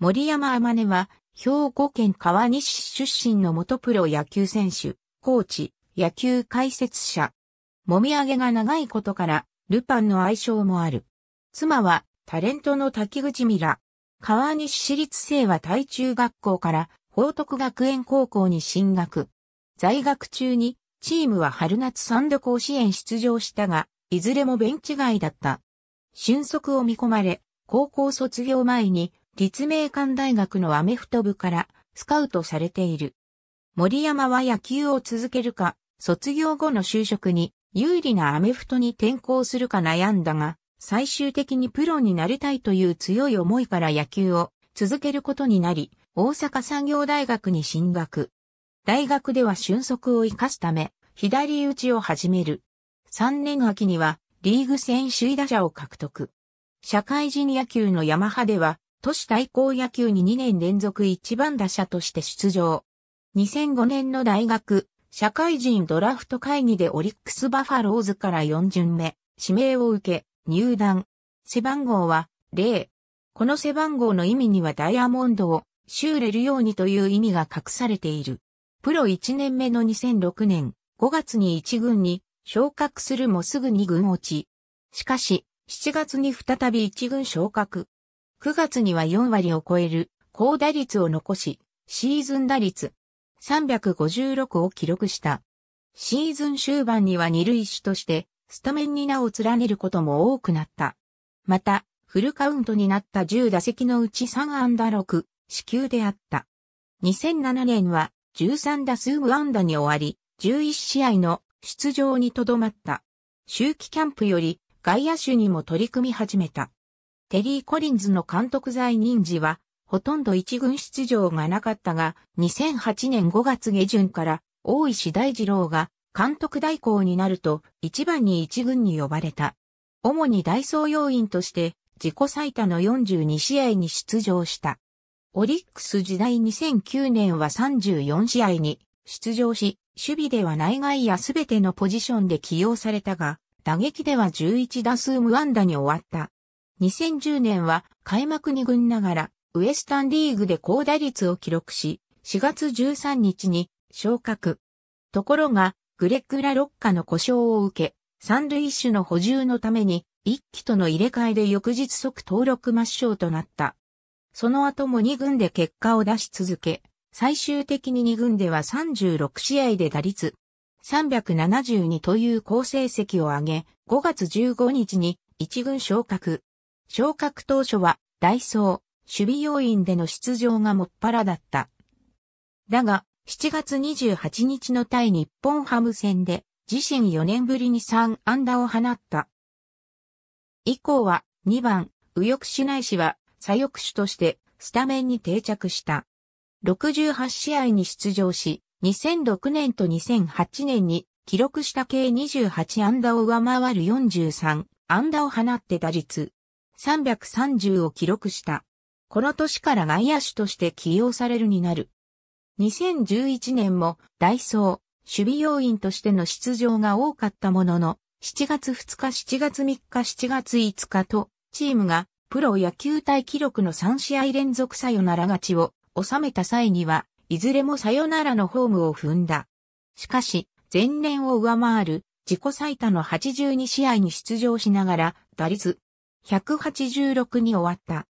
森山天音は、兵庫県川西市出身の元プロ野球選手、コーチ、野球解説者。もみあげが長いことから、ルパンの愛称もある。妻は、タレントの滝口美ラ。川西市立生和対中学校から、報徳学園高校に進学。在学中に、チームは春夏三度甲子園出場したが、いずれもベンチ外だった。俊足を見込まれ、高校卒業前に、立命館大学のアメフト部からスカウトされている。森山は野球を続けるか、卒業後の就職に有利なアメフトに転校するか悩んだが、最終的にプロになりたいという強い思いから野球を続けることになり、大阪産業大学に進学。大学では俊足を生かすため、左打ちを始める。3年秋には、リーグ戦首位打者を獲得。社会人野球のヤマハでは、都市対抗野球に2年連続一番打者として出場。2005年の大学、社会人ドラフト会議でオリックスバファローズから4巡目、指名を受け、入団。背番号は0。この背番号の意味にはダイヤモンドを修れるようにという意味が隠されている。プロ1年目の2006年5月に1軍に昇格するもすぐに軍落ち。しかし、7月に再び1軍昇格。9月には4割を超える高打率を残し、シーズン打率356を記録した。シーズン終盤には二塁手としてスタメンに名を連ねることも多くなった。また、フルカウントになった10打席のうち3安打6、死球であった。2007年は13打数無安打に終わり、11試合の出場にとどまった。秋季キャンプより外野手にも取り組み始めた。テリー・コリンズの監督在任時は、ほとんど一軍出場がなかったが、2008年5月下旬から大石大二郎が監督代行になると一番に一軍に呼ばれた。主に代走要員として自己最多の42試合に出場した。オリックス時代2009年は34試合に出場し、守備では内外やすべてのポジションで起用されたが、打撃では11打数無安打に終わった。2010年は開幕2軍ながらウエスタンリーグで高打率を記録し、4月13日に昇格。ところが、グレッグ・ラ・ロッカの故障を受け、三塁手の補充のために、一期との入れ替えで翌日即登録抹消となった。その後も2軍で結果を出し続け、最終的に2軍では36試合で打率372という好成績を上げ、5月15日に1軍昇格。昇格当初は、ダイソー、守備要員での出場がもっぱらだった。だが、7月28日の対日本ハム戦で、自身4年ぶりに3安打を放った。以降は、2番、右翼手内氏は、左翼手として、スタメンに定着した。68試合に出場し、2006年と2008年に記録した計28安打を上回る43安打を放って打率330を記録した。この年から外野手として起用されるになる。2011年もダイソー、守備要員としての出場が多かったものの、7月2日、7月3日、7月5日と、チームがプロ野球対記録の3試合連続サヨナラ勝ちを収めた際には、いずれもサヨナラのホームを踏んだ。しかし、前年を上回る自己最多の82試合に出場しながら、打率186に終わった。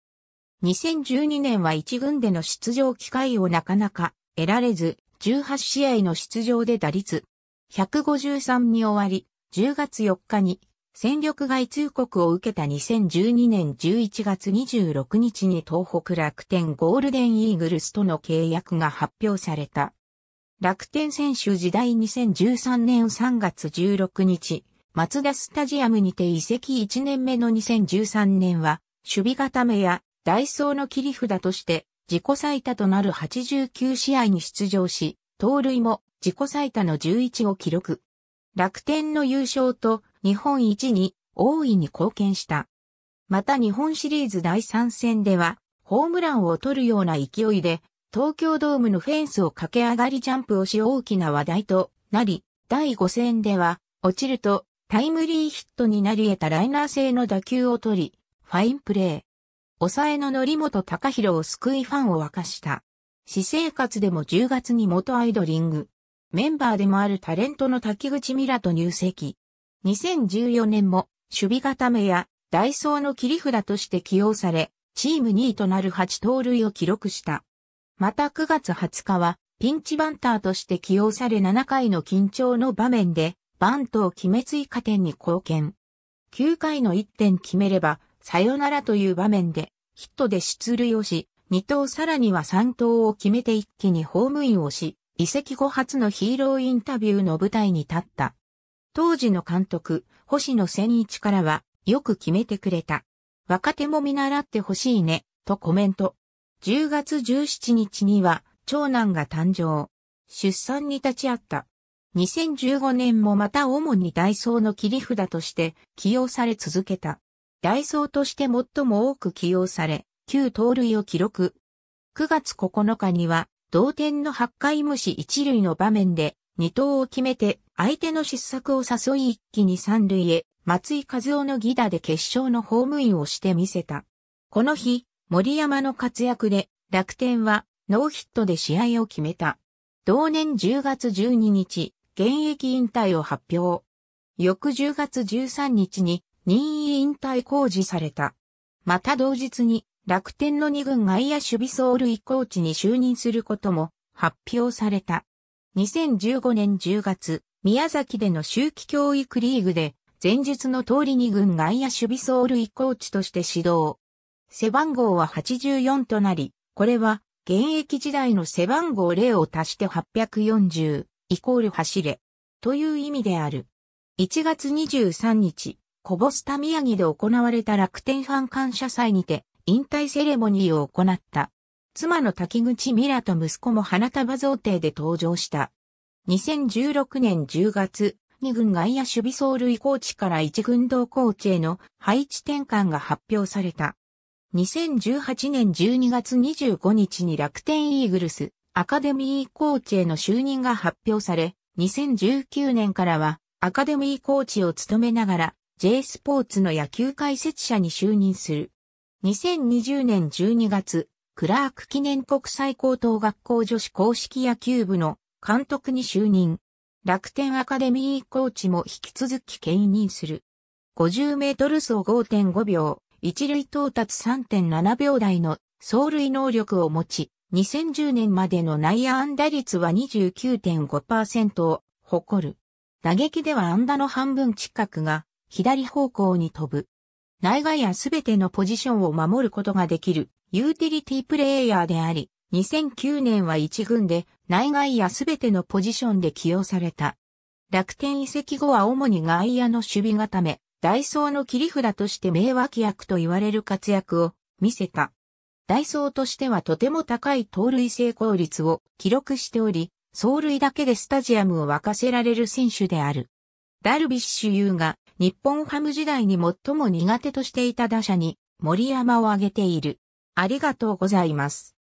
2012年は一軍での出場機会をなかなか得られず、18試合の出場で打率153に終わり、10月4日に戦力外通告を受けた2012年11月26日に東北楽天ゴールデンイーグルスとの契約が発表された。楽天選手時代2013年3月16日、松田スタジアムにて移籍1年目の2013年は、守備固めや、ダイソーの切り札として、自己最多となる89試合に出場し、盗塁も自己最多の11を記録。楽天の優勝と日本一に大いに貢献した。また日本シリーズ第3戦では、ホームランを取るような勢いで、東京ドームのフェンスを駆け上がりジャンプをし大きな話題となり、第5戦では、落ちるとタイムリーヒットになり得たライナー性の打球を取り、ファインプレー。抑えの則本隆弘を救いファンを沸かした。私生活でも10月に元アイドリング。メンバーでもあるタレントの滝口ミラと入籍。2014年も守備固めやダイソーの切り札として起用され、チーム2位となる8盗塁を記録した。また9月20日はピンチバンターとして起用され7回の緊張の場面でバントを決め追加点に貢献。9回の1点決めれば、さよならという場面で、ヒットで出塁をし、2投さらには3投を決めて一気にホームインをし、移籍後初のヒーローインタビューの舞台に立った。当時の監督、星野千一からは、よく決めてくれた。若手も見習ってほしいね、とコメント。10月17日には、長男が誕生。出産に立ち会った。2015年もまた主にダイソーの切り札として起用され続けた。ダイソーとして最も多く起用され、9盗塁を記録。9月9日には、同点の8回無視1塁の場面で、2投を決めて、相手の失策を誘い一気に3塁へ、松井和夫のギダで決勝のホームインをしてみせた。この日、森山の活躍で、楽天は、ノーヒットで試合を決めた。同年10月12日、現役引退を発表。翌10月13日に任意引退公示された。また同日に楽天の2軍外野守備走塁コーチに就任することも発表された。2015年10月、宮崎での周期教育リーグで前述の通り2軍外野守備走塁コーチとして指導。背番号は84となり、これは現役時代の背番号0を足して840。イコール走れ、という意味である。1月23日、コボスタ宮城で行われた楽天ファン感謝祭にて、引退セレモニーを行った。妻の滝口ミラと息子も花束贈呈で登場した。2016年10月、2軍外野守備走塁コーチから1軍同コーチへの配置転換が発表された。2018年12月25日に楽天イーグルス、アカデミーコーチへの就任が発表され、2019年からはアカデミーコーチを務めながら J スポーツの野球解説者に就任する。2020年12月、クラーク記念国際高等学校女子公式野球部の監督に就任。楽天アカデミーコーチも引き続き兼任する。50メートル走5.5秒、一塁到達3.7秒台の走塁能力を持ち、2010年までの内野安打率は29.5%を誇る。打撃では安打の半分近くが左方向に飛ぶ。内外野すべてのポジションを守ることができるユーティリティプレイヤーであり、2009年は1軍で内外野すべてのポジションで起用された。楽天移籍後は主に外野の守備固め、ダイソーの切り札として名脇役と言われる活躍を見せた。ダイソーとしてはとても高い盗塁成功率を記録しており、走塁だけでスタジアムを沸かせられる選手である。ダルビッシュ有が日本ハム時代に最も苦手としていた打者に森山を挙げている。ありがとうございます。